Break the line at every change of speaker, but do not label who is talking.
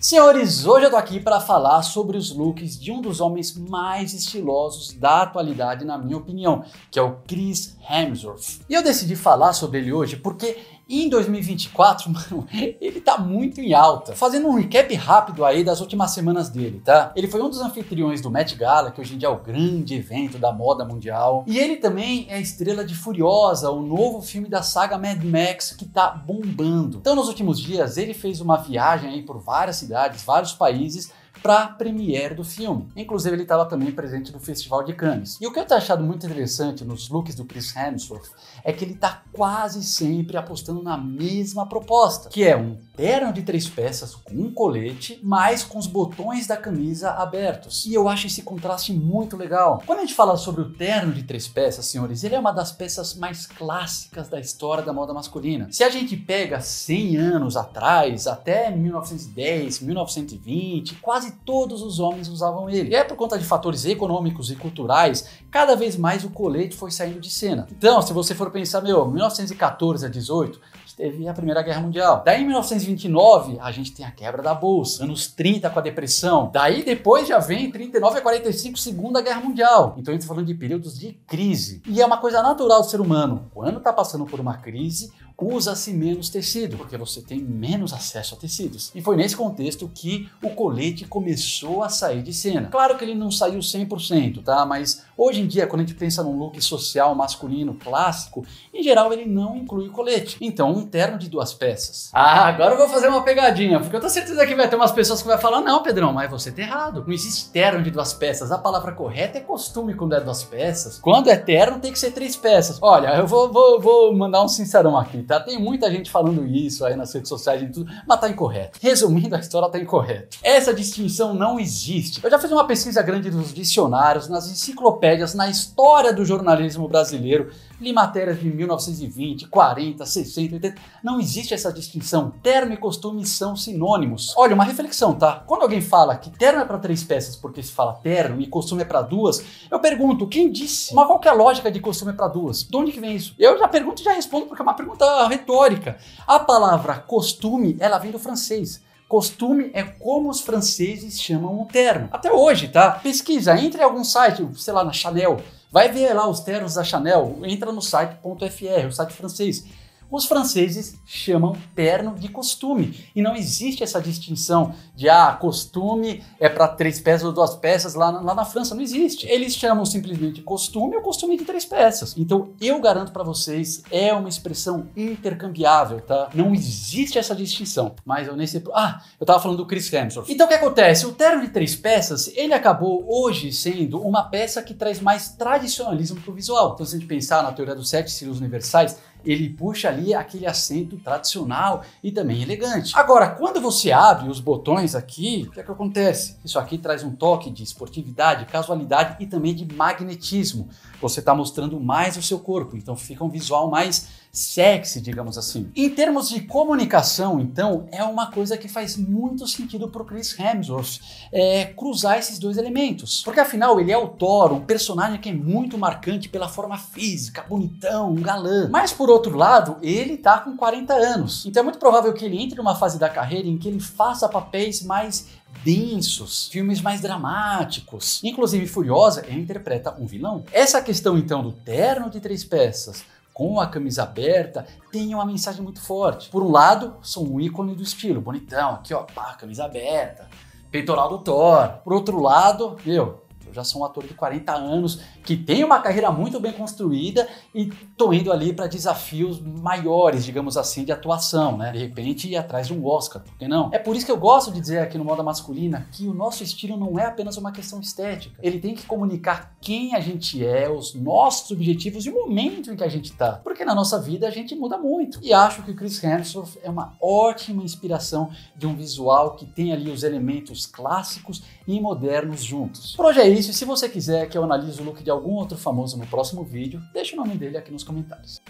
Senhores, hoje eu tô aqui para falar sobre os looks de um dos homens mais estilosos da atualidade, na minha opinião, que é o Chris Hemsworth. E eu decidi falar sobre ele hoje porque e em 2024, mano, ele tá muito em alta. Fazendo um recap rápido aí das últimas semanas dele, tá? Ele foi um dos anfitriões do Met Gala, que hoje em dia é o grande evento da moda mundial. E ele também é estrela de Furiosa, o novo filme da saga Mad Max, que tá bombando. Então, nos últimos dias, ele fez uma viagem aí por várias cidades, vários países, para a premiere do filme. Inclusive, ele estava também presente no Festival de Cannes. E o que eu tenho achado muito interessante nos looks do Chris Hemsworth é que ele está quase sempre apostando na mesma proposta, que é um terno de três peças com um colete, mas com os botões da camisa abertos. E eu acho esse contraste muito legal. Quando a gente fala sobre o terno de três peças, senhores, ele é uma das peças mais clássicas da história da moda masculina. Se a gente pega 100 anos atrás, até 1910, 1920, quase quase todos os homens usavam ele. E é por conta de fatores econômicos e culturais, cada vez mais o colete foi saindo de cena. Então, se você for pensar, meu, 1914 a 18, teve a Primeira Guerra Mundial. Daí em 1929, a gente tem a quebra da bolsa. Anos 30 com a depressão. Daí depois já vem 39 a 45, Segunda Guerra Mundial. Então a gente tá falando de períodos de crise. E é uma coisa natural do ser humano. Quando tá passando por uma crise, usa-se menos tecido, porque você tem menos acesso a tecidos. E foi nesse contexto que o colete começou a sair de cena. Claro que ele não saiu 100%, tá? Mas hoje em dia, quando a gente pensa num look social masculino clássico, em geral ele não inclui o colete. Então, um terno de duas peças. Ah, agora eu vou fazer uma pegadinha, porque eu tenho certeza que vai ter umas pessoas que vai falar: "Não, Pedrão, mas você tá errado. Não existe terno de duas peças. A palavra correta é costume quando é duas peças. Quando é terno tem que ser três peças". Olha, eu vou vou, vou mandar um sincerão aqui tá? Tem muita gente falando isso aí nas redes sociais e tudo, mas tá incorreto. Resumindo, a história tá incorreta. Essa distinção não existe. Eu já fiz uma pesquisa grande nos dicionários, nas enciclopédias, na história do jornalismo brasileiro, li matérias de 1920, 40, 60, 80. Não existe essa distinção. Termo e costume são sinônimos. Olha, uma reflexão, tá? Quando alguém fala que termo é para três peças porque se fala termo e costume é para duas, eu pergunto, quem disse? Mas qual é a lógica de costume é para duas? De onde que vem isso? Eu já pergunto e já respondo porque é uma pergunta retórica. A palavra costume, ela vem do francês. Costume é como os franceses chamam o termo. Até hoje, tá? Pesquisa, entre em algum site, sei lá, na Chanel, vai ver lá os termos da Chanel, entra no site.fr, o site francês os franceses chamam terno de costume e não existe essa distinção de ah, costume é para três peças ou duas peças lá na, lá na França. Não existe. Eles chamam simplesmente costume ou costume de três peças. Então eu garanto para vocês, é uma expressão intercambiável, tá? Não existe essa distinção. Mas eu nem sei. Ah, eu tava falando do Chris Hemsworth. Então o que acontece? O terno de três peças, ele acabou hoje sendo uma peça que traz mais tradicionalismo pro visual. Então se a gente pensar na teoria dos sete estilos universais, ele puxa ali aquele acento tradicional e também elegante. Agora, quando você abre os botões aqui, o que, é que acontece? Isso aqui traz um toque de esportividade, casualidade e também de magnetismo. Você está mostrando mais o seu corpo, então fica um visual mais sexy, digamos assim. Em termos de comunicação, então, é uma coisa que faz muito sentido para o Chris Hemsworth é, cruzar esses dois elementos. Porque afinal, ele é o Thor, um personagem que é muito marcante pela forma física, bonitão, um galã. Mas por outro lado, ele tá com 40 anos. Então é muito provável que ele entre numa fase da carreira em que ele faça papéis mais densos, filmes mais dramáticos. Inclusive, Furiosa, ele interpreta um vilão. Essa questão então do terno de três peças, com a camisa aberta, tem uma mensagem muito forte. Por um lado, são um ícone do estilo, bonitão, aqui ó, pá, camisa aberta, peitoral do Thor. Por outro lado, meu, já sou um ator de 40 anos, que tem uma carreira muito bem construída e tô indo ali para desafios maiores, digamos assim, de atuação, né? De repente ir atrás de um Oscar, por que não? É por isso que eu gosto de dizer aqui no Moda Masculina que o nosso estilo não é apenas uma questão estética. Ele tem que comunicar quem a gente é, os nossos objetivos e o momento em que a gente tá. Porque na nossa vida a gente muda muito. E acho que o Chris Hemsworth é uma ótima inspiração de um visual que tem ali os elementos clássicos e modernos juntos. Por hoje é isso isso, e se você quiser que eu analise o look de algum outro famoso no próximo vídeo, deixe o nome dele aqui nos comentários.